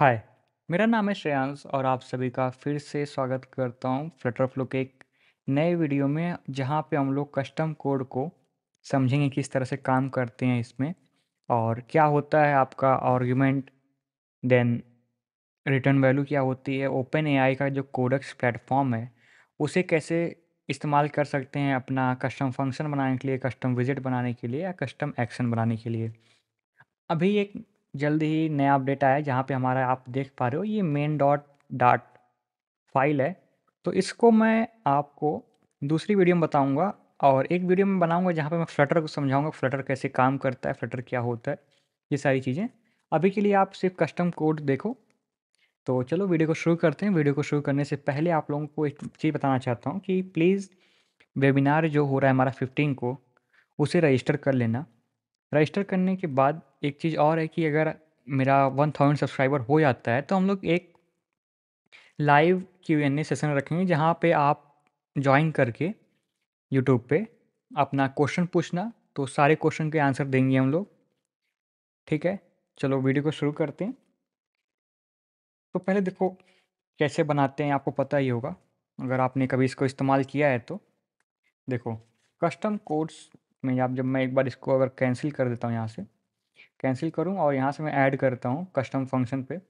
हाय मेरा नाम है श्रेयांश और आप सभी का फिर से स्वागत करता हूँ फ्लटरफ्लो के एक नए वीडियो में जहाँ पे हम लोग कस्टम कोड को समझेंगे किस तरह से काम करते हैं इसमें और क्या होता है आपका आर्गुमेंट देन रिटर्न वैल्यू क्या होती है ओपन एआई का जो कोडक्स प्लेटफॉर्म है उसे कैसे इस्तेमाल कर सकते हैं अपना कस्टम फंक्शन बनाने के लिए कस्टम विजिट बनाने के लिए या कस्टम एक्शन बनाने के लिए अभी एक जल्द ही नया अपडेट आया जहाँ पे हमारा आप देख पा रहे हो ये मेन डॉट डाट फाइल है तो इसको मैं आपको दूसरी वीडियो में बताऊँगा और एक वीडियो में बनाऊँगा जहाँ पे मैं फ्लटर को समझाऊँगा फ्लटर कैसे काम करता है फ्लटर क्या होता है ये सारी चीज़ें अभी के लिए आप सिर्फ कस्टम कोड देखो तो चलो वीडियो को शुरू करते हैं वीडियो को शुरू करने से पहले आप लोगों को एक चीज़ बताना चाहता हूँ कि प्लीज़ वेबिनार जो हो रहा है हमारा फिफ्टीन को उसे रजिस्टर कर लेना रजिस्टर करने के बाद एक चीज़ और है कि अगर मेरा वन थाउजेंड सब्सक्राइबर हो जाता है तो हम लोग एक live Q and A session रखेंगे जहाँ पे आप ज्वाइन करके यूट्यूब पे अपना क्वेश्चन पूछना तो सारे क्वेश्चन के आंसर देंगे हम लोग ठीक है चलो वीडियो को शुरू करते हैं तो पहले देखो कैसे बनाते हैं आपको पता ही होगा अगर आपने कभी इसको इस्तेमाल किया है तो देखो कस्टम कोड्स में आप जब मैं एक बार इसको अगर कैंसिल कर देता हूँ यहाँ से कैंसिल करूँ और यहाँ से मैं ऐड करता हूँ कस्टम फंक्शन पे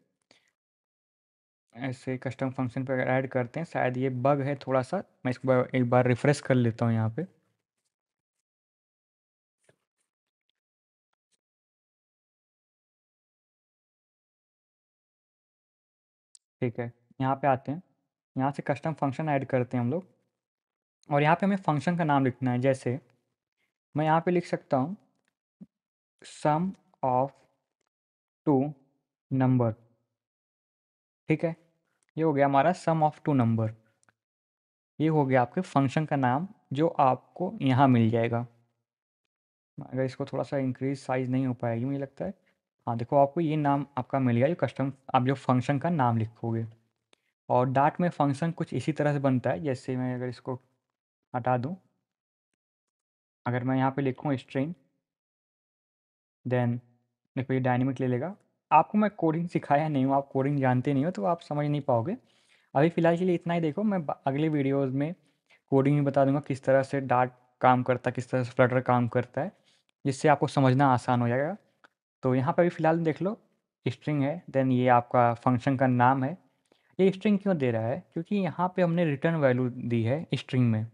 ऐसे कस्टम फंक्शन पे ऐड करते हैं शायद ये बग है थोड़ा सा मैं इसको एक बार रिफ़्रेश कर लेता हूँ यहाँ पे ठीक है यहाँ पे आते हैं यहाँ से कस्टम फंक्शन ऐड करते हैं हम लोग और यहाँ पे हमें फंक्शन का नाम लिखना है जैसे मैं यहाँ पे लिख सकता हूँ सम ऑफ टू नंबर ठीक है ये हो गया हमारा सम ऑफ टू नंबर ये हो गया आपके फंक्शन का नाम जो आपको यहाँ मिल जाएगा अगर इसको थोड़ा सा इंक्रीज साइज नहीं हो पाएगी मुझे लगता है हाँ देखो आपको ये नाम आपका मिल गया जो कस्टम आप जो फंक्शन का नाम लिखोगे और डाट में फंक्शन कुछ इसी तरह से बनता है जैसे मैं अगर इसको हटा दूँ अगर मैं यहाँ पे लिखूँ स्ट्रिंग देन देखो ये डायनेमिक ले लेगा आपको मैं कोडिंग सिखाया नहीं हूँ आप कोडिंग जानते नहीं हो तो आप समझ नहीं पाओगे अभी फ़िलहाल के लिए इतना ही देखो मैं अगले वीडियोज़ में कोडिंग भी बता दूंगा किस तरह से डार्ट काम करता है किस तरह से फ्लटर काम करता है जिससे आपको समझना आसान हो जाएगा तो यहाँ पर अभी फ़िलहाल देख लो स्ट्रिंग है देन ये आपका फंक्शन का नाम है ये स्ट्रिंग क्यों दे रहा है क्योंकि यहाँ पे हमने रिटर्न वैल्यू दी है स्ट्रिंग में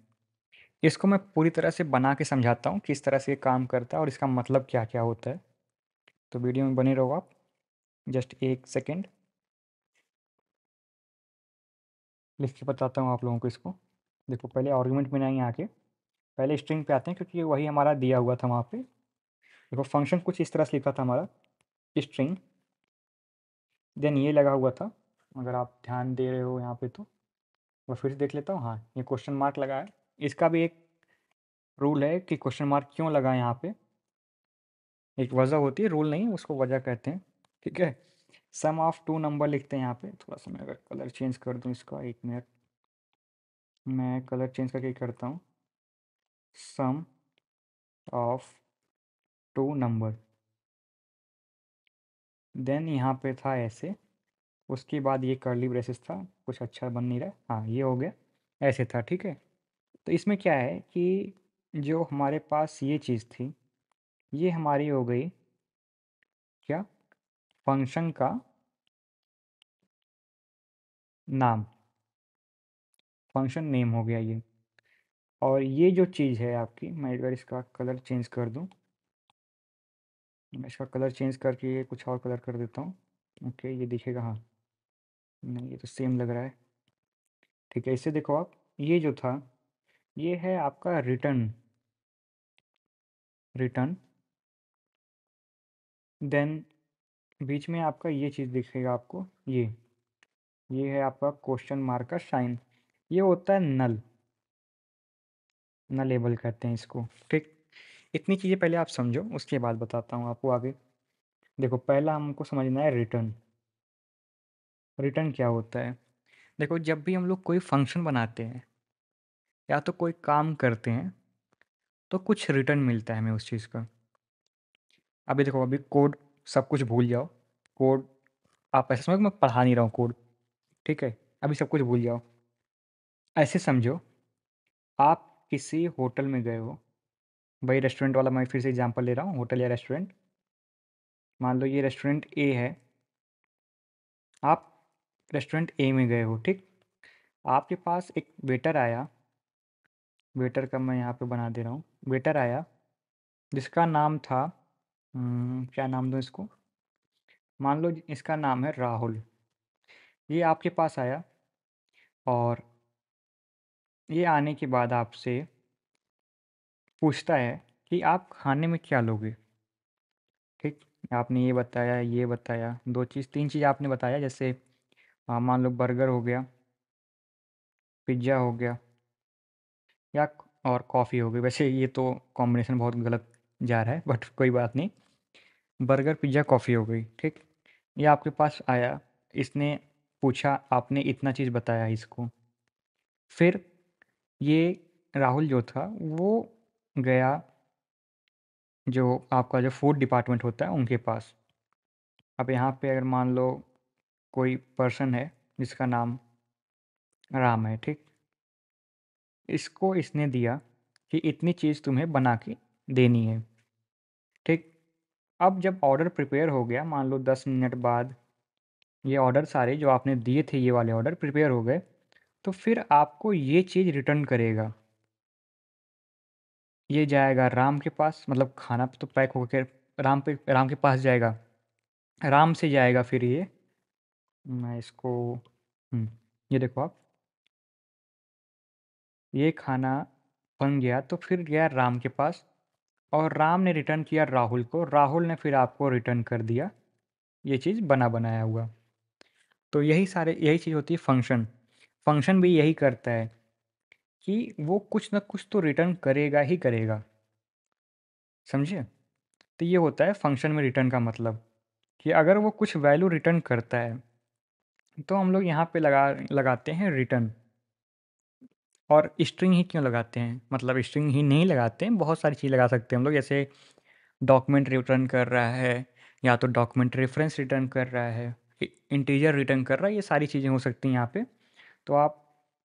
इसको मैं पूरी तरह से बना के समझाता हूँ किस तरह से ये काम करता है और इसका मतलब क्या क्या होता है तो वीडियो में बने रहो आप जस्ट एक सेकेंड लिख के बताता हूँ आप लोगों को इसको देखो पहले आर्गूमेंट में नहीं आके पहले स्ट्रिंग पे आते हैं क्योंकि वही हमारा दिया हुआ था वहाँ पे देखो फंक्शन कुछ इस तरह से लिखा था हमारा स्ट्रिंग देन ये लगा हुआ था अगर आप ध्यान दे रहे हो यहाँ पे तो मैं फिर से देख लेता हूँ हाँ ये क्वेश्चन मार्क लगा है इसका भी एक रूल है कि क्वेश्चन मार्क क्यों लगा है यहाँ पर एक वजह होती है, रूल नहीं उसको वजह कहते हैं, ठीक है? सम ऑफ टू नंबर लिखते हैं यहाँ पे, थोड़ा-सा मैं अगर कलर चेंज कर दूँ इसका एक मिनट। मैं कलर चेंज करके करता हूँ। Sum of two number. Then यहाँ पे था ऐसे, उसके बाद ये कर्ली ब्रेसेस था, कुछ अच्छा बन नहीं रहा हाँ, ये हो गया, ऐसे था, ठीक है? तो इसमें क्या है कि जो हमारे पास ये चीज़ थी ये हमारी हो गई क्या फंक्शन का नाम फंक्शन नेम हो गया ये और ये जो चीज़ है आपकी मैं एक बार इसका कलर चेंज कर दूं मैं इसका कलर चेंज करके ये कुछ और कलर कर देता हूँ ओके ये दिखेगा हाँ नहीं ये तो सेम लग रहा है ठीक है इससे देखो आप ये जो था ये है आपका रिटर्न रिटर्न देन बीच में आपका ये चीज़ दिखेगा आपको ये ये है आपका क्वेश्चन मार्क का साइन ये होता है नल नलेबल कहते हैं इसको ठीक इतनी चीज़ें पहले आप समझो उसके बाद बताता हूँ आपको आगे देखो पहला हमको समझना है रिटर्न रिटर्न क्या होता है देखो जब भी हम लोग कोई फंक्शन बनाते हैं या तो कोई काम करते हैं तो कुछ रिटर्न मिलता है हमें उस चीज़ का अभी देखो अभी कोड सब कुछ भूल जाओ कोड आप ऐसे समझो मैं पढ़ा नहीं रहा हूँ कोड ठीक है अभी सब कुछ भूल जाओ ऐसे समझो आप किसी होटल में गए हो वही रेस्टोरेंट वाला मैं फिर से एग्जांपल ले रहा हूँ होटल या रेस्टोरेंट मान लो ये रेस्टोरेंट ए है आप रेस्टोरेंट ए में गए हो ठीक आपके पास एक वेटर आया वेटर का मैं यहाँ पे बना दे रहा हूँ वेटर आया जिसका नाम था हम्म, क्या नाम दो इसको? मान लो इसका नाम है राहुल। ये आपके पास आया और ये आने के बाद आपसे पूछता है कि आप खाने में क्या लोगे? ठीक, आपने ये बताया, ये बताया, दो चीज़ तीन चीज़ आपने बताया जैसे हाँ, मान लो बर्गर हो गया पिज़्ज़ा हो गया या और कॉफ़ी हो गई। वैसे ये तो कॉम्बिनेशन बहुत गलत जा रहा है बट कोई बात नहीं। बर्गर पिज़्ज़ा कॉफ़ी हो गई ठीक ये आपके पास आया इसने पूछा आपने इतना चीज़ बताया इसको फिर ये राहुल जो था वो गया जो आपका जो फूड डिपार्टमेंट होता है उनके पास अब यहाँ पे अगर मान लो कोई पर्सन है जिसका नाम राम है ठीक इसको इसने दिया कि इतनी चीज़ तुम्हें बना के देनी है ठीक अब जब ऑर्डर प्रिपेयर हो गया मान लो दस मिनट बाद ये ऑर्डर सारे जो आपने दिए थे ये वाले ऑर्डर प्रिपेयर हो गए तो फिर आपको ये चीज़ रिटर्न करेगा ये जाएगा राम के पास मतलब खाना तो पैक होकर राम पे राम के पास जाएगा राम से जाएगा फिर ये मैं इसको हम्म, ये देखो आप ये खाना बन गया तो फिर गया राम के पास और राम ने रिटर्न किया राहुल को राहुल ने फिर आपको रिटर्न कर दिया ये चीज़ बना बनाया हुआ तो यही सारे यही चीज़ होती है फंक्शन फंक्शन भी यही करता है कि वो कुछ ना कुछ तो रिटर्न करेगा ही करेगा समझिए तो ये होता है फंक्शन में रिटर्न का मतलब कि अगर वो कुछ वैल्यू रिटर्न करता है तो हम लोग यहाँ पे लगा लगाते हैं रिटर्न और स्ट्रिंग ही क्यों लगाते हैं मतलब स्ट्रिंग ही नहीं लगाते हैं बहुत सारी चीज़ लगा सकते हैं हम लोग जैसे डॉक्यूमेंट रिटर्न कर रहा है या तो डॉक्यूमेंट रेफरेंस रिटर्न कर रहा है इंटीजर रिटर्न कर रहा है ये सारी चीज़ें हो सकती हैं यहाँ पे तो आप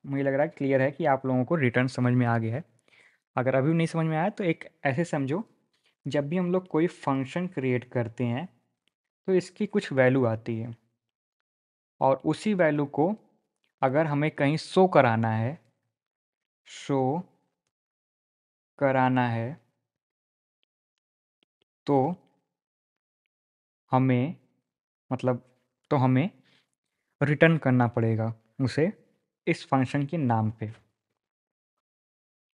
मुझे लग रहा है क्लियर है कि आप लोगों को रिटर्न समझ में आ गया है अगर अभी नहीं समझ में आया तो एक ऐसे समझो जब भी हम लोग कोई फंक्शन क्रिएट करते हैं तो इसकी कुछ वैल्यू आती है और उसी वैल्यू को अगर हमें कहीं शो कराना है शो कराना है तो हमें मतलब तो हमें रिटर्न करना पड़ेगा उसे इस फंक्शन के नाम पे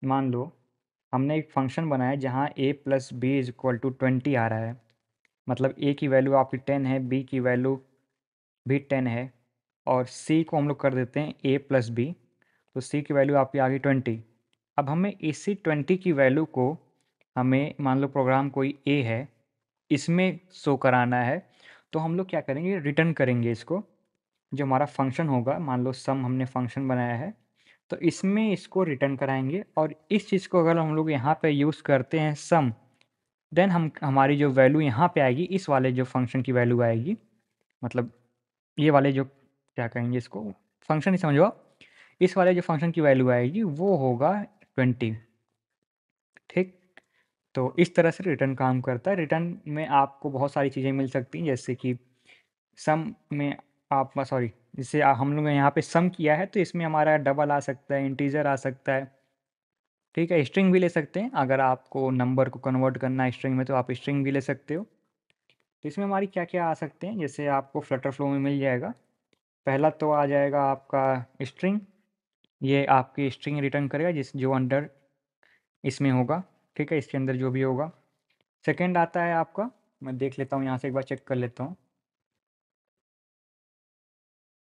मान लो हमने एक फंक्शन बनाया जहाँ A plus B is equal to twenty आ रहा है मतलब ए की वैल्यू आपकी टेन है बी की वैल्यू भी टेन है और सी को हम लोग कर देते हैं ए प्लस बी तो सी की वैल्यू आपकी आ गई ट्वेंटी अब हमें इसी ट्वेंटी की वैल्यू को हमें मान लो प्रोग्राम कोई ए है इसमें शो कराना है तो हम लोग क्या करेंगे रिटर्न करेंगे इसको जो हमारा फंक्शन होगा मान लो सम हमने फंक्शन बनाया है तो इसमें इसको रिटर्न कराएंगे और इस चीज़ को अगर हम लोग यहाँ पे यूज़ करते हैं सम देन हम हमारी जो वैल्यू यहाँ पे आएगी इस वाले जो फंक्शन की वैल्यू आएगी मतलब ये वाले जो क्या कहेंगे इसको फंक्शन ही समझो इस वाले जो फंक्शन की वैल्यू आएगी वो होगा ट्वेंटी ठीक तो इस तरह से रिटर्न काम करता है रिटर्न में आपको बहुत सारी चीज़ें मिल सकती हैं जैसे कि सम में आप सॉरी जैसे हम लोग ने यहाँ पे सम किया है तो इसमें हमारा डबल आ सकता है इंटीजर आ सकता है ठीक है स्ट्रिंग भी ले सकते हैं अगर आपको नंबर को कन्वर्ट करना है स्ट्रिंग में तो आप स्ट्रिंग भी ले सकते हो तो इसमें हमारी क्या क्या आ सकते हैं जैसे आपको फ्लटर फ्लो में मिल जाएगा पहला तो आ जाएगा आपका स्ट्रिंग ये आपकी स्ट्रिंग रिटर्न करेगा जिस जो अंडर इसमें होगा ठीक है इसके अंदर जो भी होगा सेकेंड आता है आपका मैं देख लेता हूँ यहाँ से एक बार चेक कर लेता हूँ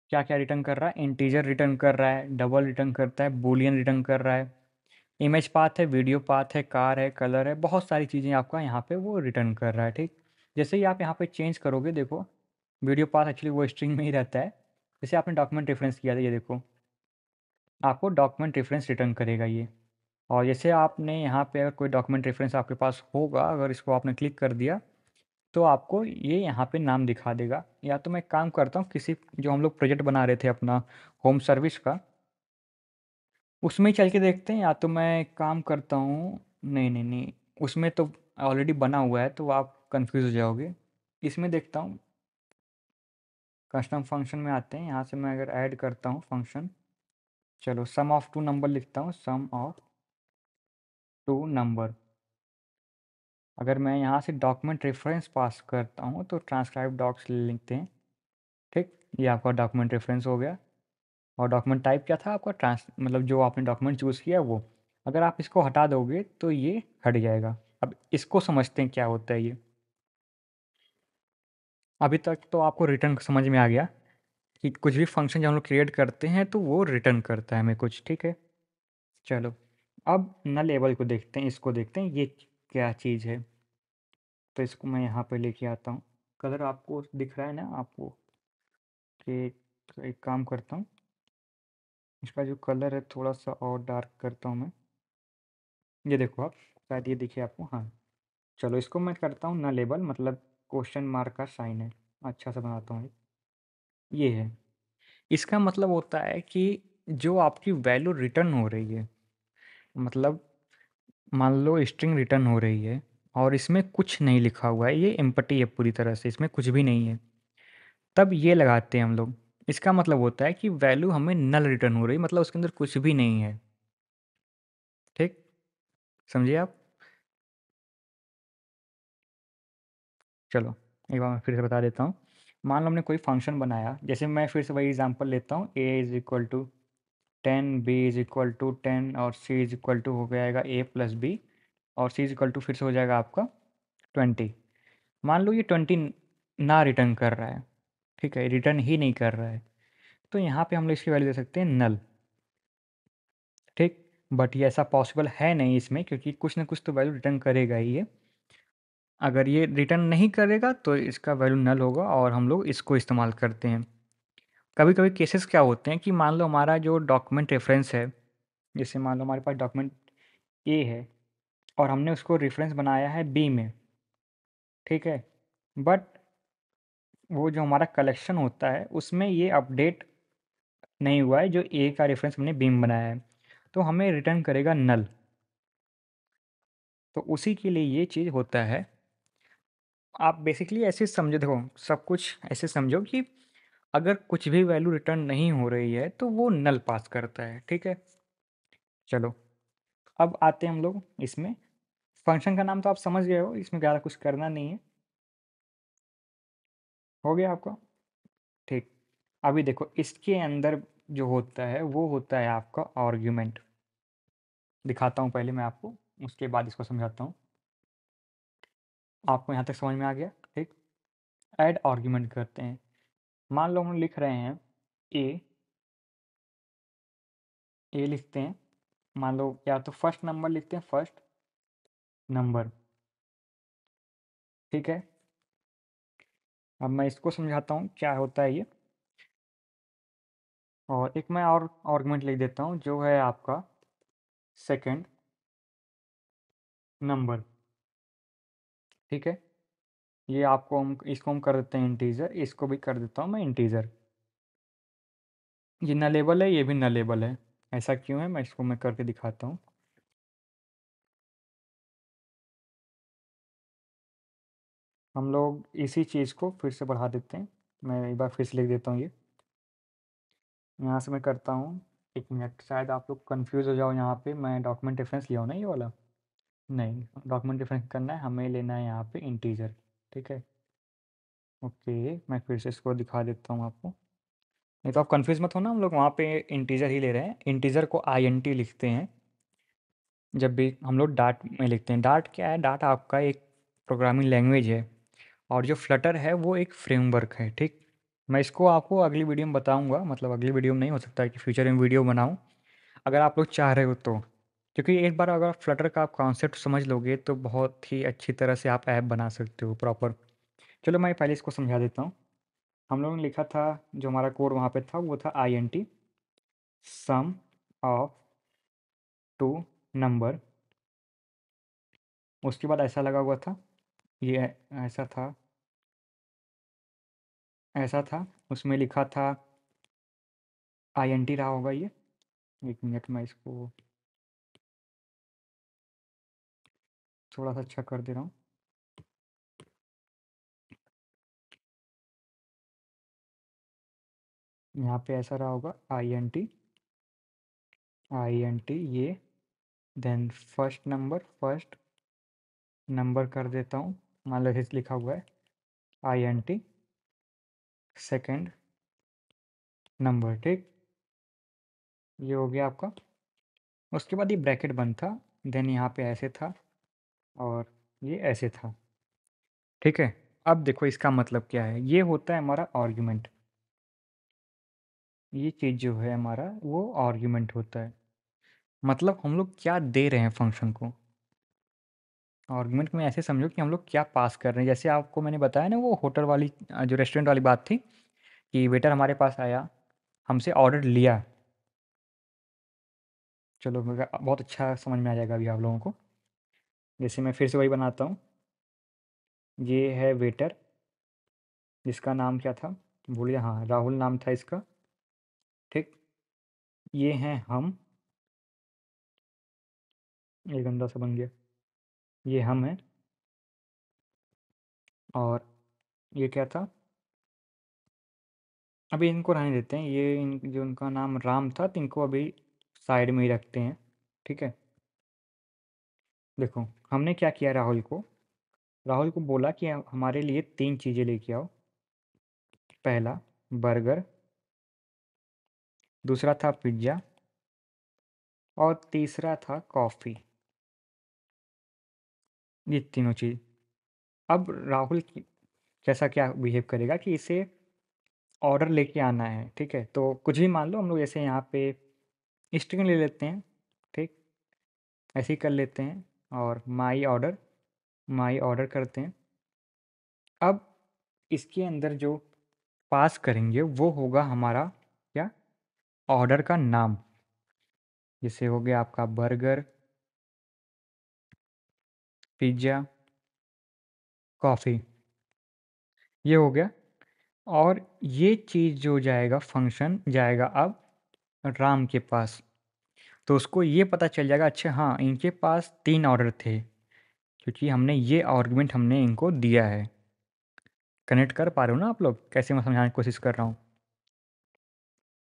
क्या क्या रिटर्न कर रहा है इंटीजर रिटर्न कर रहा है डबल रिटर्न करता है बुलियन रिटर्न कर रहा है इमेज पाथ है वीडियो पाथ है कार है कलर है बहुत सारी चीज़ें आपका यहाँ पे वो रिटर्न कर रहा है ठीक जैसे ही आप यहाँ पे चेंज करोगे देखो वीडियो पाथ एक्चुअली वो स्ट्रिंग में ही रहता है जैसे आपने डॉक्यूमेंट रेफरेंस किया था ये देखो आपको डॉक्यूमेंट रेफरेंस रिटर्न करेगा ये और जैसे आपने यहाँ पे अगर कोई डॉक्यूमेंट रेफरेंस आपके पास होगा अगर इसको आपने क्लिक कर दिया तो आपको ये यहाँ पे नाम दिखा देगा या तो मैं काम करता हूँ किसी जो हम लोग प्रोजेक्ट बना रहे थे अपना होम सर्विस का उसमें चल के देखते हैं या तो मैं काम करता हूँ नहीं नहीं नहीं उसमें तो ऑलरेडी बना हुआ है तो आप कन्फ्यूज़ हो जाओगे इसमें देखता हूँ कस्टम फंक्शन में आते हैं यहाँ से मैं अगर ऐड करता हूँ फंक्शन चलो सम ऑफ टू नंबर लिखता हूँ सम ऑफ टू नंबर अगर मैं यहाँ से डॉक्यूमेंट रेफरेंस पास करता हूँ तो ट्रांसक्राइब डॉक्स लिखते हैं ठीक ये आपका डॉक्यूमेंट रेफरेंस हो गया और डॉक्यूमेंट टाइप क्या था आपका ट्रांस मतलब जो आपने डॉक्यूमेंट चूज़ किया वो अगर आप इसको हटा दोगे तो ये हट जाएगा अब इसको समझते हैं क्या होता है ये अभी तक तो आपको रिटर्न समझ में आ गया कि कुछ भी फंक्शन जब हम लोग क्रिएट करते हैं तो वो रिटर्न करता है हमें कुछ ठीक है चलो अब नल एबल को देखते हैं इसको देखते हैं ये क्या चीज़ है तो इसको मैं यहाँ पर लेके आता हूँ कलर आपको दिख रहा है ना आपको कि तो एक काम करता हूँ इसका जो कलर है थोड़ा सा और डार्क करता हूँ मैं ये देखो आप शायद ये दिखे आपको हाँ चलो इसको मैं करता हूँ ना लेबल मतलब क्वेश्चन मार्क का साइन है अच्छा सा बनाता हूँ ये है। इसका मतलब होता है कि जो आपकी वैल्यू रिटर्न हो रही है, मतलब मान लो स्ट्रिंग रिटर्न हो रही है और इसमें कुछ नहीं लिखा हुआ है, ये एम्पटी है पूरी तरह से, इसमें कुछ भी नहीं है। तब ये लगाते हैं हम लोग, इसका मतलब होता है कि वैल्यू हमें नल रिटर्न हो रही है, मतलब उसके अंदर कुछ भी नहीं है। ठीक? समझिए आप? चलो, एक बार मैं फिर से बता देता हूँ। मान लो हमने कोई फंक्शन बनाया जैसे मैं फिर से वही एग्जांपल लेता हूँ A is equal to ten B is equal to ten और सी इज़ इक्वल टू हो जाएगा ए प्लस बी और सी इज़ इक्वल टू फिर से हो जाएगा आपका ट्वेंटी मान लो ये ट्वेंटी ना रिटर्न कर रहा है ठीक है रिटर्न ही नहीं कर रहा है तो यहाँ पे हम लोग इसकी वैल्यू दे सकते हैं नल ठीक बट ये ऐसा पॉसिबल है नहीं इसमें क्योंकि कुछ ना कुछ तो वैल्यू रिटर्न करेगा ही ये अगर ये रिटर्न नहीं करेगा तो इसका वैल्यू नल होगा और हम लोग इसको इस्तेमाल करते हैं कभी कभी केसेस क्या होते हैं कि मान लो हमारा जो डॉक्यूमेंट रेफरेंस है जैसे मान लो हमारे पास डॉक्यूमेंट ए है और हमने उसको रेफरेंस बनाया है बी में ठीक है बट वो जो हमारा कलेक्शन होता है उसमें ये अपडेट नहीं हुआ है जो ए का रेफरेंस हमने बी में बनाया है तो हमें रिटर्न करेगा नल तो उसी के लिए ये चीज़ होता है आप बेसिकली ऐसे समझ देखो सब कुछ ऐसे समझो कि अगर कुछ भी वैल्यू रिटर्न नहीं हो रही है तो वो नल पास करता है ठीक है चलो अब आते हैं हम लोग इसमें फंक्शन का नाम तो आप समझ गए हो इसमें ज़्यादा कुछ करना नहीं है हो गया आपका ठीक अभी देखो इसके अंदर जो होता है वो होता है आपका आर्ग्यूमेंट दिखाता हूँ पहले मैं आपको उसके बाद इसको समझाता हूँ आपको यहाँ तक समझ में आ गया ठीक ऐड आर्ग्यूमेंट करते हैं मान लो हम लिख रहे हैं ए ए लिखते हैं मान लो या तो फर्स्ट नंबर लिखते हैं फर्स्ट नंबर ठीक है अब मैं इसको समझाता हूँ क्या होता है ये और एक मैं और आर्ग्यूमेंट लिख देता हूँ जो है आपका सेकंड नंबर ठीक है ये आपको हम इसको हम कर देते हैं इंटीजर इसको भी कर देता हूँ मैं इंटीजर ये नलेबल है ये भी नलेबल है ऐसा क्यों है मैं इसको मैं करके दिखाता हूँ हम लोग इसी चीज़ को फिर से बढ़ा देते हैं मैं एक बार फिर से लिख देता हूँ ये यहाँ से मैं करता हूँ एक मिनट शायद आप लोग कन्फ्यूज़ हो जाओ यहाँ पे मैं डॉक्यूमेंट रेफरेंस लिया हूँ ना ये वाला नहीं डॉक्यूमेंट डिफरेंस करना है हमें लेना है यहाँ पे इंटीजर ठीक है ओके मैं फिर से इसको दिखा देता हूँ आपको नहीं तो आप कन्फ्यूज मत ना हम लोग वहाँ पे इंटीजर ही ले रहे हैं इंटीजर को आईएनटी लिखते हैं जब भी हम लोग डाट में लिखते हैं डाट क्या है डाट आपका एक प्रोग्रामिंग लैंग्वेज है और जो फ्लटर है वो एक फ्रेमवर्क है ठीक मैं इसको आपको अगली वीडियो में बताऊँगा मतलब अगली वीडियो में नहीं हो सकता है कि फ्यूचर में वीडियो बनाऊँ अगर आप लोग चाह रहे हो तो क्योंकि एक बार अगर फ्लटर का आप कॉन्सेप्ट समझ लोगे तो बहुत ही अच्छी तरह से आप ऐप बना सकते हो प्रॉपर चलो मैं पहले इसको समझा देता हूँ हम लोगों ने लिखा था जो हमारा कोड वहाँ पे था वो था I N T sum of two number उसके बाद ऐसा लगा हुआ था ये ऐसा था ऐसा था उसमें लिखा था आई एन टी रहा होगा ये एक मिनट मैं इसको थोड़ा सा अच्छा कर दे रहा हूँ यहाँ पे ऐसा रहा होगा I N T I N T ये then first number first number कर देता हूँ मान लो हिस्स लिखा हुआ है I N T second number ठीक ये हो गया आपका उसके बाद ये ब्रैकेट बंद था देन यहाँ पे ऐसे था और ये ऐसे था ठीक है अब देखो इसका मतलब क्या है ये होता है हमारा आर्ग्यूमेंट ये चीज़ जो है हमारा वो आर्ग्यूमेंट होता है मतलब हम लोग क्या दे रहे हैं फंक्शन को आर्ग्यूमेंट में ऐसे समझो कि हम लोग क्या पास कर रहे हैं जैसे आपको मैंने बताया ना वो होटल वाली जो रेस्टोरेंट वाली बात थी कि वेटर हमारे पास आया हमसे ऑर्डर लिया चलो बहुत अच्छा समझ में आ जाएगा अभी आप लोगों को जैसे मैं फिर से वही बनाता हूँ ये है वेटर जिसका नाम क्या था भूल गया हाँ राहुल नाम था इसका ठीक ये हैं हम ये गंदा सा बन गया ये हम हैं और ये क्या था अभी इनको रहने देते हैं ये इन जो उनका नाम राम था तो इनको अभी साइड में ही रखते हैं ठीक है देखो हमने क्या किया राहुल को राहुल को बोला कि हमारे लिए तीन चीज़ें लेके आओ पहला बर्गर दूसरा था पिज्ज़ा और तीसरा था कॉफ़ी ये तीनों चीज़ अब राहुल कैसा क्या बिहेव करेगा कि इसे ऑर्डर लेके आना है ठीक है तो कुछ भी मान लो हम लोग ऐसे यहाँ पे स्ट्रिंग ले लेते हैं ठीक ऐसे ही कर लेते हैं और माई ऑर्डर माई ऑर्डर करते हैं अब इसके अंदर जो पास करेंगे वो होगा हमारा क्या ऑर्डर का नाम जैसे हो गया आपका बर्गर पिज्ज़ा कॉफ़ी ये हो गया और ये चीज़ जो जाएगा फंक्शन जाएगा अब राम के पास तो उसको ये पता चल जाएगा अच्छा हाँ इनके पास तीन ऑर्डर थे क्योंकि हमने ये आर्गूमेंट हमने इनको दिया है कनेक्ट कर पा रहे हो ना आप लोग कैसे मैं समझाने की कोशिश कर रहा हूँ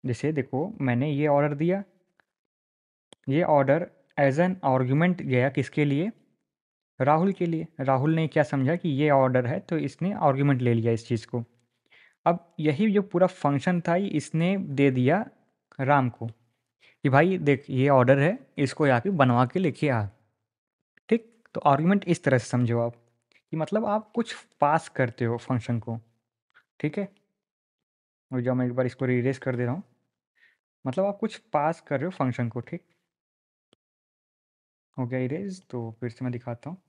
जैसे देखो मैंने ये ऑर्डर दिया ये ऑर्डर एज एन आर्गूमेंट गया किसके लिए राहुल के लिए राहुल ने क्या समझा कि ये ऑर्डर है तो इसने आर्गूमेंट ले लिया इस चीज़ को अब यही जो पूरा फंक्शन था इसने दे दिया राम को कि भाई देख ये ऑर्डर है इसको यहाँ पे बनवा के लेके आ ठीक तो आर्ग्यूमेंट इस तरह से समझो आप कि मतलब आप कुछ पास करते हो फंक्शन को ठीक है और जब मैं एक बार इसको रिरेस कर दे रहा हूँ मतलब आप कुछ पास कर रहे हो फंक्शन को ठीक हो गया इरेज तो फिर से मैं दिखाता हूँ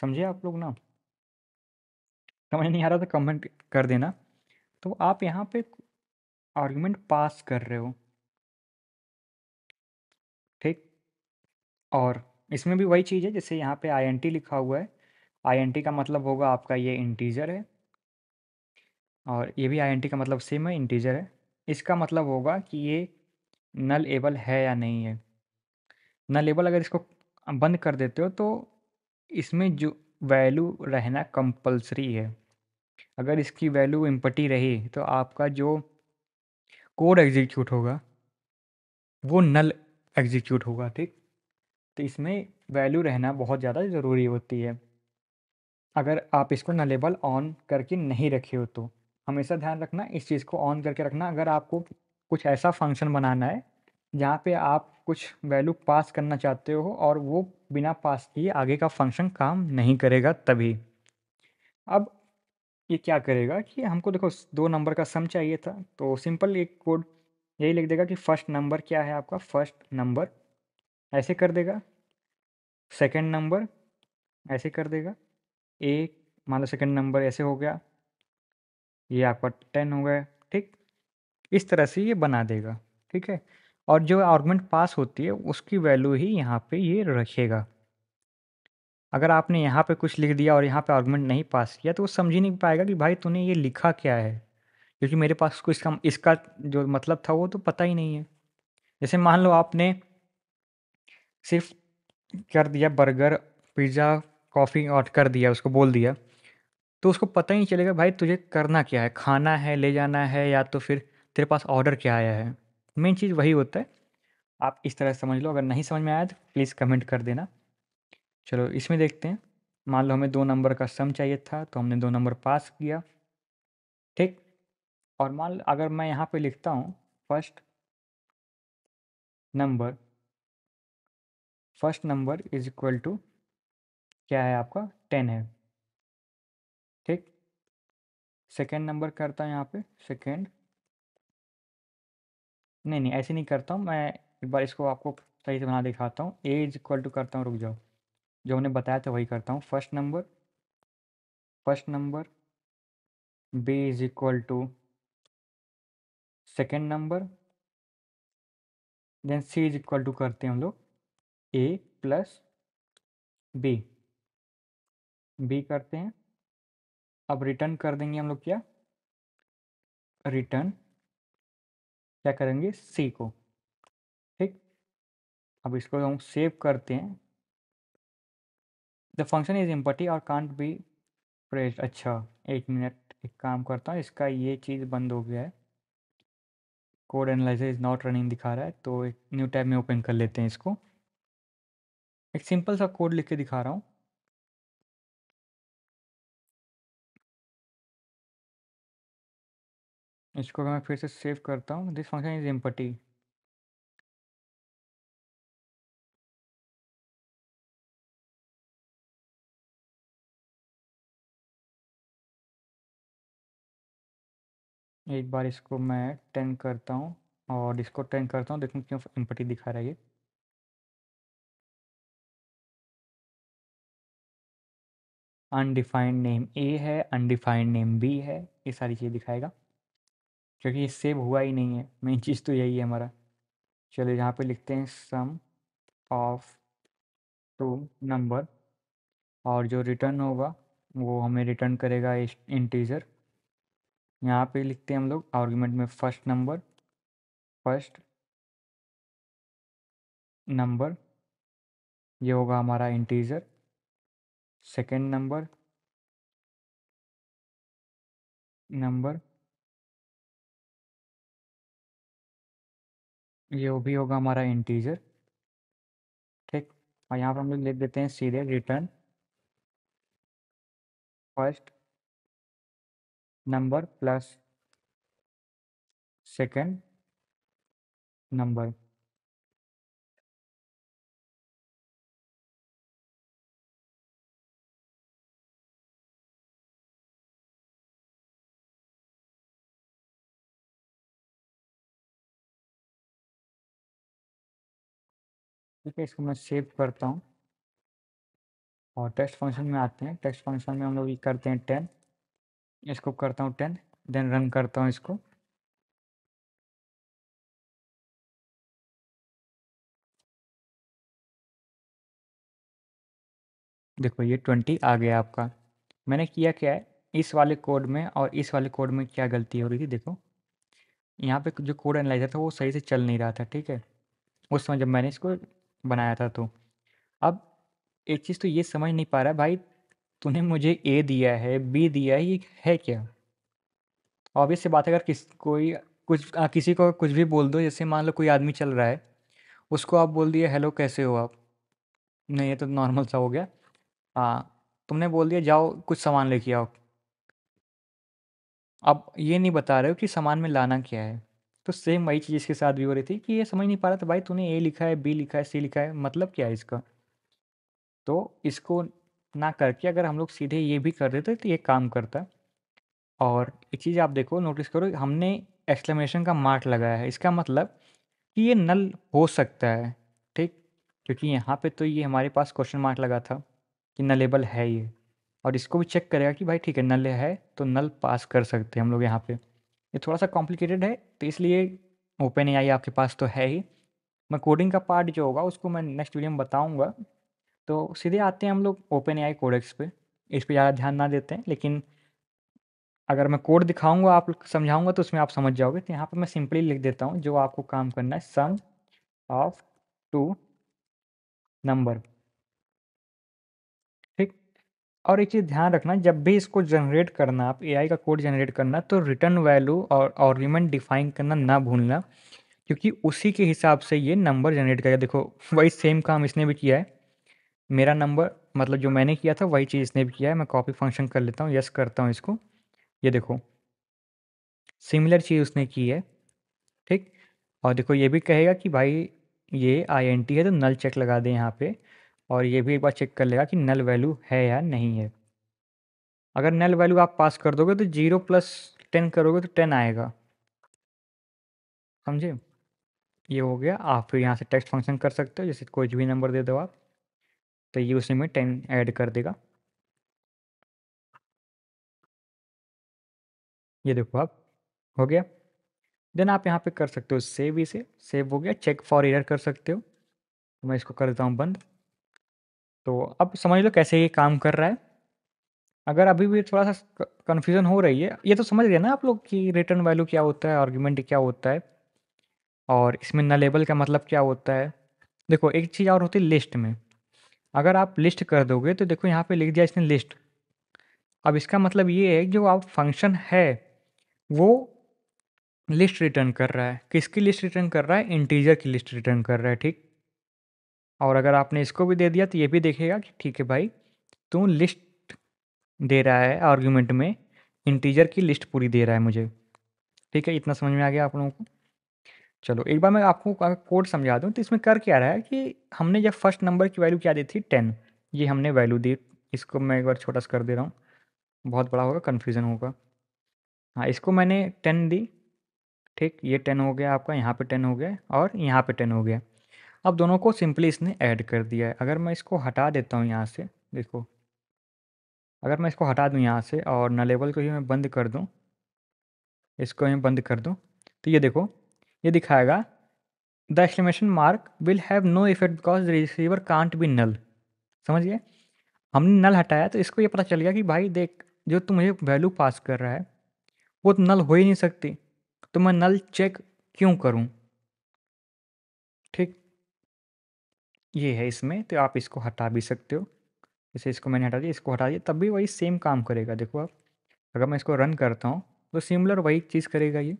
समझे आप लोग ना समझ नहीं आ रहा था कमेंट कर देना तो आप यहाँ पे आर्गुमेंट पास कर रहे हो और इसमें भी वही चीज़ है जैसे यहाँ पे टी लिखा हुआ है टी का मतलब होगा आपका ये इंटीजर है और ये भी टी का मतलब सेम है इंटीजर है इसका मतलब होगा कि ये नल एबल है या नहीं है नल एबल अगर इसको बंद कर देते हो तो इसमें जो वैल्यू रहना कंपलसरी है अगर इसकी वैल्यू इम्पटी रही तो आपका जो कोड एग्जीक्यूट होगा वो नल एग्जीक्यूट होगा ठीक तो इसमें वैल्यू रहना बहुत ज़्यादा ज़रूरी होती है अगर आप इसको नलेबल ऑन करके नहीं रखे हो तो हमेशा ध्यान रखना इस चीज़ को ऑन करके रखना अगर आपको कुछ ऐसा फंक्शन बनाना है जहाँ पे आप कुछ वैल्यू पास करना चाहते हो और वो बिना पास किए आगे का फंक्शन काम नहीं करेगा तभी अब ये क्या करेगा कि हमको देखो दो नंबर का सम चाहिए था तो सिंपल एक कोड यही लिख देगा कि फ़र्स्ट नंबर क्या है आपका फर्स्ट नंबर ऐसे कर देगा सेकेंड नंबर ऐसे कर देगा एक मान लो सेकेंड नंबर ऐसे हो गया ये आपका टेन हो गया ठीक इस तरह से ये बना देगा ठीक है और जो आर्गूमेंट पास होती है उसकी वैल्यू ही यहाँ पे ये रखेगा अगर आपने यहाँ पे कुछ लिख दिया और यहाँ पे आर्गूमेंट नहीं पास किया तो वो समझ ही नहीं पाएगा कि भाई तूने ये लिखा क्या है क्योंकि मेरे पास कुछ इसका इसका जो मतलब था वो तो पता ही नहीं है जैसे मान लो आपने सिर्फ कर दिया बर्गर पिज़्ज़ा कॉफ़ी और कर दिया उसको बोल दिया तो उसको पता ही नहीं चलेगा भाई तुझे करना क्या है खाना है ले जाना है या तो फिर तेरे पास ऑर्डर क्या आया है मेन चीज़ वही होता है आप इस तरह समझ लो अगर नहीं समझ में आया तो प्लीज़ कमेंट कर देना चलो इसमें देखते हैं मान लो हमें दो नंबर का सम चाहिए था तो हमने दो नंबर पास किया ठीक और मान अगर मैं यहाँ पे लिखता हूँ first number first number is equal to क्या है आपका टेन है ठीक सेकेंड नंबर करता हूँ यहाँ पे सेकेंड नहीं नहीं ऐसे नहीं करता हूँ मैं एक बार इसको आपको सही से बना दिखाता हूँ ए इज इक्वल टू करता हूँ रुक जाओ जो हमने बताया था वही करता हूँ first number first number B is equal to second number then C is equal to करते हैं हम लोग ए प्लस बी बी करते हैं अब रिटर्न कर देंगे हम लोग क्या रिटर्न क्या करेंगे सी को ठीक अब इसको हम सेव करते हैं द फंक्शन इज इम्पर्टी और कांट बी प्रेस्ड अच्छा एक मिनट एक काम करता हूँ इसका ये चीज़ बंद हो गया है code analyser is not running दिखा रहा है तो एक न्यू टैब में ओपन कर लेते हैं इसको एक सिंपल सा कोड लिख के दिखा रहा हूँ इसको मैं फिर से सेव करता हूँ दिस फंक्शन इज एम्पटी एक बार इसको मैं टेन करता हूँ और इसको टेन करता हूँ देखूँ क्यों एम्पटी दिखा रहा है ये अनडिफाइंड नेम ए है अनडिफाइंड नेम बी है ये सारी चीज़ दिखाएगा क्योंकि ये सेव हुआ ही नहीं है मेन चीज़ तो यही है हमारा चलो यहाँ पे लिखते हैं सम ऑफ टू नंबर और जो रिटर्न होगा वो हमें रिटर्न करेगा इंटीजर यहाँ पे लिखते हैं हम लोग आर्गूमेंट में फर्स्ट नंबर फर्स्ट नंबर ये होगा हमारा इंटीजर सेकेंड नंबर नंबर ये वो भी होगा हमारा इंटीजर ठीक और यहाँ पर हम लोग लिख देते हैं सीधे return first number plus second number ठीक है इसको मैं सेव करता हूँ और टेस्ट फंक्शन में आते हैं टेस्ट फंक्शन में हम लोग ये करते हैं टेन इसको करता हूँ टेन देन रन करता हूँ इसको देखो ये ट्वेंटी आ गया आपका मैंने किया क्या है इस वाले कोड में और इस वाले कोड में क्या गलती हो रही थी देखो यहाँ पे जो कोड एनालाइजर था वो सही से चल नहीं रहा था ठीक है उस समय जब मैंने इसको बनाया था तो अब एक चीज़ तो ये समझ नहीं पा रहा भाई तूने मुझे ए दिया है बी दिया है ये है क्या ऑब्वियस से बात है अगर किस कोई कुछ आ, किसी को कुछ भी बोल दो जैसे मान लो कोई आदमी चल रहा है उसको आप बोल दिए हेलो कैसे हो आप नहीं ये तो नॉर्मल सा हो गया हाँ तुमने बोल दिया जाओ कुछ सामान लेके आओ अब ये नहीं बता रहे हो कि सामान में लाना क्या है तो सेम वही चीज़ इसके साथ भी हो रही थी कि ये समझ नहीं पा रहा था भाई तूने ए लिखा है बी लिखा है सी लिखा है मतलब क्या है इसका तो इसको ना करके अगर हम लोग सीधे ये भी कर देते तो ये काम करता और एक चीज़ आप देखो नोटिस करो हमने एक्सप्लेनेशन का मार्क लगाया है इसका मतलब कि ये नल हो सकता है ठीक क्योंकि यहाँ पे तो ये हमारे पास क्वेश्चन मार्क लगा था कि नलेबल है ये और इसको भी चेक करेगा कि भाई ठीक है नल है तो नल पास कर सकते हैं हम लोग यहाँ पर ये थोड़ा सा कॉम्प्लिकेटेड है तो इसलिए ओपन ए आपके पास तो है ही मैं कोडिंग का पार्ट जो होगा उसको मैं नेक्स्ट वीडियो में बताऊँगा तो सीधे आते हैं हम लोग ओपन ए कोडेक्स पे इस पर ज़्यादा ध्यान ना देते हैं लेकिन अगर मैं कोड दिखाऊंगा आप समझाऊंगा तो उसमें आप समझ जाओगे तो यहाँ पर मैं सिंपली लिख देता हूँ जो आपको काम करना है सम ऑफ टू नंबर और एक चीज़ ध्यान रखना जब भी इसको जनरेट करना आप एआई का कोड जनरेट करना तो रिटर्न वैल्यू और ऑर्गूमेंट डिफाइन करना ना भूलना क्योंकि उसी के हिसाब से ये नंबर जनरेट करेगा देखो वही सेम काम इसने भी किया है मेरा नंबर मतलब जो मैंने किया था वही चीज़ इसने भी किया है मैं कॉपी फंक्शन कर लेता हूँ यस करता हूँ इसको ये देखो सिमिलर चीज़ उसने की है ठीक और देखो ये भी कहेगा कि भाई ये आई है तो नल चेक लगा दें यहाँ पर और ये भी एक बार चेक कर लेगा कि नल वैल्यू है या नहीं है अगर नल वैल्यू आप पास कर दोगे तो जीरो प्लस टेन करोगे तो टेन आएगा समझे ये हो गया आप फिर यहाँ से टेक्स्ट फंक्शन कर सकते हो जैसे कोई भी नंबर दे दो आप तो ये उसी में टेन ऐड कर देगा ये देखो आप हो गया देन आप यहाँ पे कर सकते हो सेव इसे सेव हो गया चेक फॉर एरर कर सकते हो तो मैं इसको कर देता हूँ बंद तो अब समझ लो कैसे ये काम कर रहा है अगर अभी भी थोड़ा सा कन्फ्यूज़न हो रही है ये तो समझ गए ना आप लोग कि रिटर्न वैल्यू क्या होता है आर्ग्यूमेंट क्या होता है और इसमें नलेबल का मतलब क्या होता है देखो एक चीज़ और होती है लिस्ट में अगर आप लिस्ट कर दोगे तो देखो यहाँ पे लिख दिया इसने लिस्ट अब इसका मतलब ये है जो आप फंक्शन है वो लिस्ट रिटर्न कर रहा है किसकी लिस्ट रिटर्न कर रहा है इंटीजर की लिस्ट रिटर्न कर रहा है ठीक और अगर आपने इसको भी दे दिया तो ये भी देखेगा कि ठीक है भाई तू लिस्ट दे रहा है आर्ग्यूमेंट में इंटीजर की लिस्ट पूरी दे रहा है मुझे ठीक है इतना समझ में आ गया आप लोगों को चलो एक बार मैं आपको कोड समझा दूँ तो इसमें कर क्या रहा है कि हमने जब फर्स्ट नंबर की वैल्यू क्या दी थी टेन ये हमने वैल्यू दी इसको मैं एक बार छोटा सा कर दे रहा हूँ बहुत बड़ा होगा कन्फ्यूज़न होगा हाँ इसको मैंने टेन दी ठीक ये टेन हो गया आपका यहाँ पे टेन हो गया और यहाँ पे टेन हो गया अब दोनों को सिंपली इसने ऐड कर दिया है अगर मैं इसको हटा देता हूँ यहाँ से देखो अगर मैं इसको हटा दूँ यहाँ से और नलेबल को ही मैं बंद कर दूँ इसको मैं बंद कर दूँ तो ये देखो ये दिखाएगा the estimation mark will have no effect because the receiver can't be null समझिए हमने नल हटाया तो इसको ये पता चल गया कि भाई देख जो तू मुझे वैल्यू पास कर रहा है वो तो नल हो ही नहीं सकती तो मैं नल चेक क्यों करूँ ठीक ये है इसमें तो आप इसको हटा भी सकते हो जैसे इसको मैंने हटा दिया इसको हटा दिया तब भी वही सेम काम करेगा देखो आप अगर मैं इसको रन करता हूँ तो सिमिलर वही चीज़ करेगा ये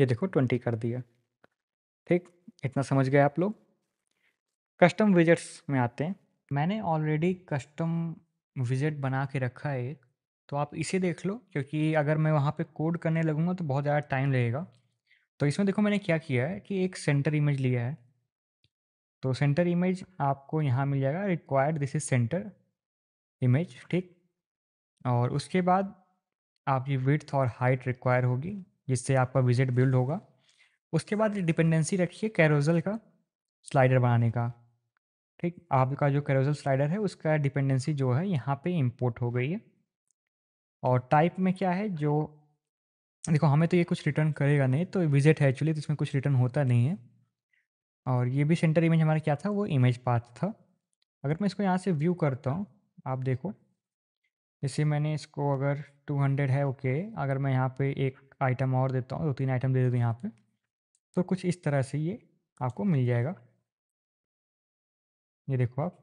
ये देखो ट्वेंटी कर दिया ठीक इतना समझ गए आप लोग कस्टम विज़ट्स में आते हैं मैंने ऑलरेडी कस्टम विजट बना के रखा है एक तो आप इसे देख लो क्योंकि अगर मैं वहाँ पे कोड करने लगूँगा तो बहुत ज़्यादा टाइम लगेगा तो इसमें देखो मैंने क्या किया है कि एक सेंटर इमेज लिया है तो सेंटर इमेज आपको यहाँ मिल जाएगा required this is centre image ठीक और उसके बाद आपकी विथ और हाइट रिक्वायर होगी जिससे आपका विजिट बिल्ड होगा उसके बाद डिपेंडेंसी रखिए कैरोजल का स्लाइडर बनाने का ठीक आपका जो कैरोजल स्लाइडर है उसका डिपेंडेंसी जो है यहाँ पे इंपोर्ट हो गई है और टाइप में क्या है जो देखो हमें तो ये कुछ रिटर्न करेगा नहीं तो विजिट है एक्चुअली तो इसमें कुछ रिटर्न होता नहीं है और ये भी सेंटर इमेज हमारा क्या था वो इमेज पाथ था अगर मैं इसको यहाँ से व्यू करता हूँ आप देखो जैसे मैंने इसको अगर 200 है ओके अगर मैं यहाँ पे एक आइटम और देता हूँ दो तीन आइटम दे देता हूँ यहाँ पे तो कुछ इस तरह से ये आपको मिल जाएगा ये देखो आप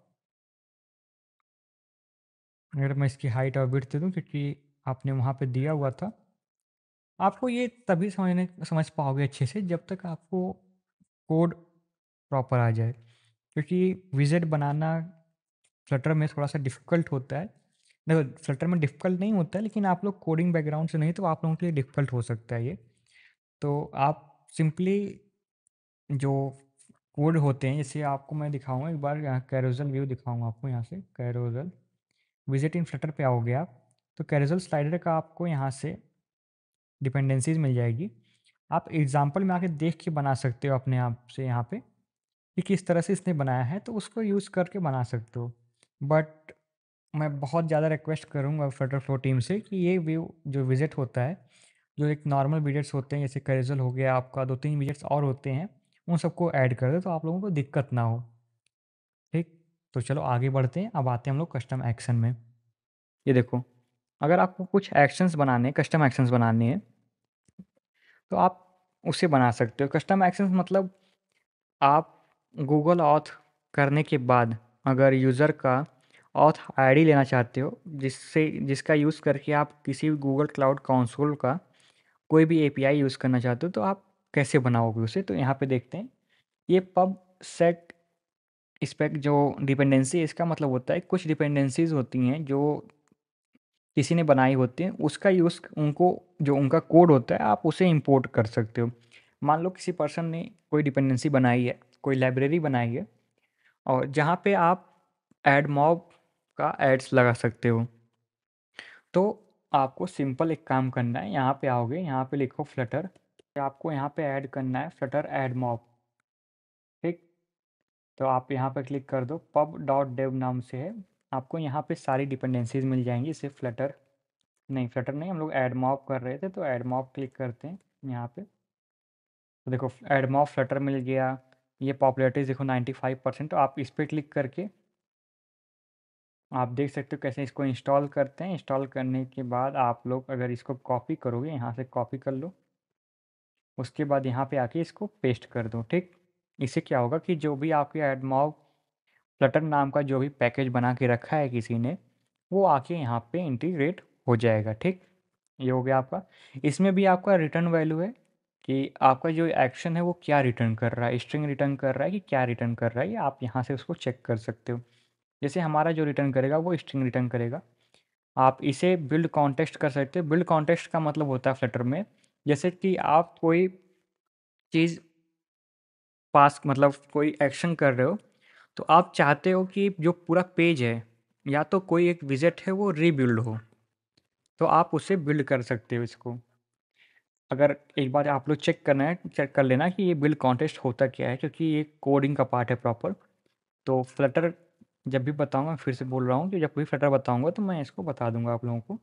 अगर मैं इसकी हाइट और बिट दे दूँ क्योंकि आपने वहाँ पे दिया हुआ था आपको ये तभी समझने समझ पाओगे अच्छे से जब तक आपको कोड प्रॉपर आ जाए क्योंकि विजेट बनाना फ्लटर में थोड़ा सा डिफ़िकल्ट होता है देखो फ्लटर में डिफ़िकल्ट नहीं होता है लेकिन आप लोग कोडिंग बैकग्राउंड से नहीं तो आप लोगों के लिए डिफ़िकल्ट हो सकता है ये तो आप सिंपली जो कोड होते हैं जैसे आपको मैं दिखाऊंगा एक बार यहाँ कैरोजल व्यू दिखाऊंगा आपको यहाँ से कैरोजल विजिट इन फ्लटर पे आओगे आप तो कैरेजल स्लाइडर का आपको यहाँ से डिपेंडेंसीज मिल जाएगी आप एग्जाम्पल में आके देख के बना सकते हो अपने आप से यहाँ पे कि किस तरह से इसने बनाया है तो उसको यूज़ करके बना सकते हो बट मैं बहुत ज़्यादा रिक्वेस्ट करूँगा फेडरल फ्लो टीम से कि ये व्यू जो विजिट होता है जो एक नॉर्मल विजेट्स होते हैं जैसे करेजल हो गया आपका दो तीन विजेट्स और होते हैं उन सबको ऐड कर दो तो आप लोगों को दिक्कत ना हो ठीक तो चलो आगे बढ़ते हैं अब आते हैं हम लोग कस्टम एक्शन में ये देखो अगर आपको कुछ एक्शंस बनाने कस्टम एक्शंस बनाने हैं तो आप उसे बना सकते हो कस्टम एक्शंस मतलब आप गूगल ऑथ करने के बाद अगर यूज़र का ऑथ आईडी लेना चाहते हो जिससे जिसका यूज़ करके आप किसी भी गूगल क्लाउड कॉन्सोल का कोई भी एपीआई यूज़ करना चाहते हो तो आप कैसे बनाओगे उसे तो यहाँ पे देखते हैं ये पब सेट इस पर जो डिपेंडेंसी इसका मतलब होता है कुछ डिपेंडेंसीज होती हैं जो किसी ने बनाई होती है उसका यूज़ उनको जो उनका कोड होता है आप उसे इम्पोर्ट कर सकते हो मान लो किसी पर्सन ने कोई डिपेंडेंसी बनाई है कोई लाइब्रेरी बनाई है और जहाँ पे आप एड मॉब का एड्स लगा सकते हो तो आपको सिंपल एक काम करना है यहाँ पे आओगे यहाँ पे लिखो फ्लटर तो आपको यहाँ पे ऐड करना है फ्लटर एड मॉब ठीक तो आप यहाँ पे क्लिक कर दो पब डॉट डेव नाम से है आपको यहाँ पे सारी डिपेंडेंसीज मिल जाएंगी इसे फ्लटर नहीं फ्लटर नहीं हम लोग एडमॉप कर रहे थे तो एडमॉप क्लिक करते हैं यहाँ पे तो देखो एडमॉप फ्लटर मिल गया ये पॉपुलरिटीज देखो 95 परसेंट तो आप इस पर क्लिक करके आप देख सकते हो कैसे इसको इंस्टॉल करते हैं इंस्टॉल करने के बाद आप लोग अगर इसको कॉपी करोगे यहाँ से कॉपी कर लो उसके बाद यहाँ पे आके इसको पेस्ट कर दो ठीक इससे क्या होगा कि जो भी आपके एडमॉप फ्लटर नाम का जो भी पैकेज बना के रखा है किसी ने वो आके यहाँ पे इंटीग्रेट हो जाएगा ठीक ये हो गया आपका इसमें भी आपका रिटर्न वैल्यू है कि आपका जो एक्शन है वो क्या रिटर्न कर रहा है स्ट्रिंग रिटर्न कर रहा है कि क्या रिटर्न कर रहा है ये आप यहाँ से उसको चेक कर सकते हो जैसे हमारा जो रिटर्न करेगा वो स्ट्रिंग रिटर्न करेगा आप इसे बिल्ड कॉन्टेस्ट कर सकते हो बिल्ड कॉन्टेस्ट का मतलब होता है फ्लटर में जैसे कि आप कोई चीज़ पास मतलब कोई एक्शन कर रहे हो तो आप चाहते हो कि जो पूरा पेज है या तो कोई एक विजिट है वो रीबिल्ड हो तो आप उसे बिल्ड कर सकते हो इसको अगर एक बार आप लोग चेक करना है चेक कर लेना कि ये बिल्ड कॉन्टेस्ट होता क्या है क्योंकि ये कोडिंग का पार्ट है प्रॉपर तो फ्लटर जब भी बताऊँगा फिर से बोल रहा हूँ कि जब भी फ्लटर बताऊँगा तो मैं इसको बता दूँगा आप लोगों को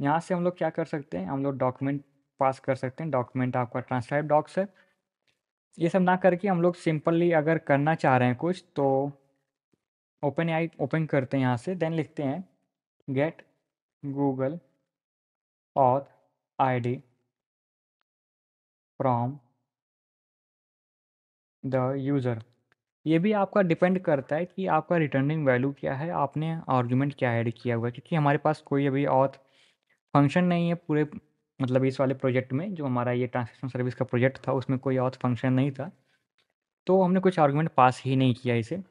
यहाँ से हम लोग क्या कर सकते हैं हम लोग डॉक्यूमेंट पास कर सकते हैं डॉक्यूमेंट आपका ट्रांसक्राइब डॉक्स है ये सब ना करके हम लोग सिंपली अगर करना चाह रहे हैं कुछ तो ओपन आई ओपन करते हैं यहाँ से देन लिखते हैं गेट गूगल और I D from the user ये भी आपका डिपेंड करता है कि आपका रिटर्निंग वैल्यू क्या है आपने आर्गुमेंट क्या ऐड किया हुआ है क्योंकि हमारे पास कोई अभी और फंक्शन नहीं है पूरे मतलब इस वाले प्रोजेक्ट में जो हमारा ये ट्रांसलेशन सर्विस का प्रोजेक्ट था उसमें कोई और फंक्शन नहीं था तो हमने कुछ आर्गूमेंट पास ही नहीं किया इसे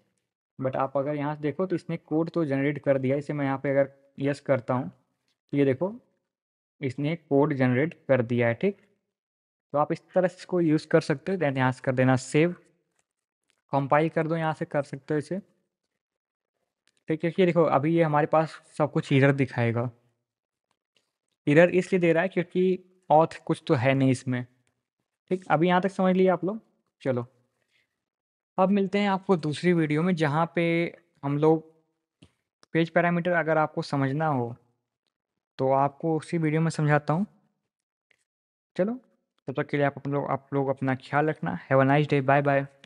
बट आप अगर यहाँ से देखो तो इसने कोड तो जनरेट कर दिया इसे मैं यहाँ पे अगर यस करता हूँ तो ये देखो इसने कोड जनरेट कर दिया है ठीक तो आप इस तरह से इसको यूज़ कर सकते हो दैन यहाँ से कर देना सेव कंपाइल कर दो यहाँ से कर सकते हो इसे ठीक क्योंकि देखो अभी ये हमारे पास सब कुछ इधर दिखाएगा एरर इसलिए दे रहा है क्योंकि ऑथ कुछ तो है नहीं इसमें ठीक अभी यहाँ तक समझ लिया आप लोग चलो अब मिलते हैं आपको दूसरी वीडियो में जहाँ पे हम लोग पेज पैरामीटर अगर आपको समझना हो तो आपको उसी वीडियो में समझाता हूँ चलो तब तक के लिए आप लोग आप लोग अपना ख्याल रखना have a nice day bye bye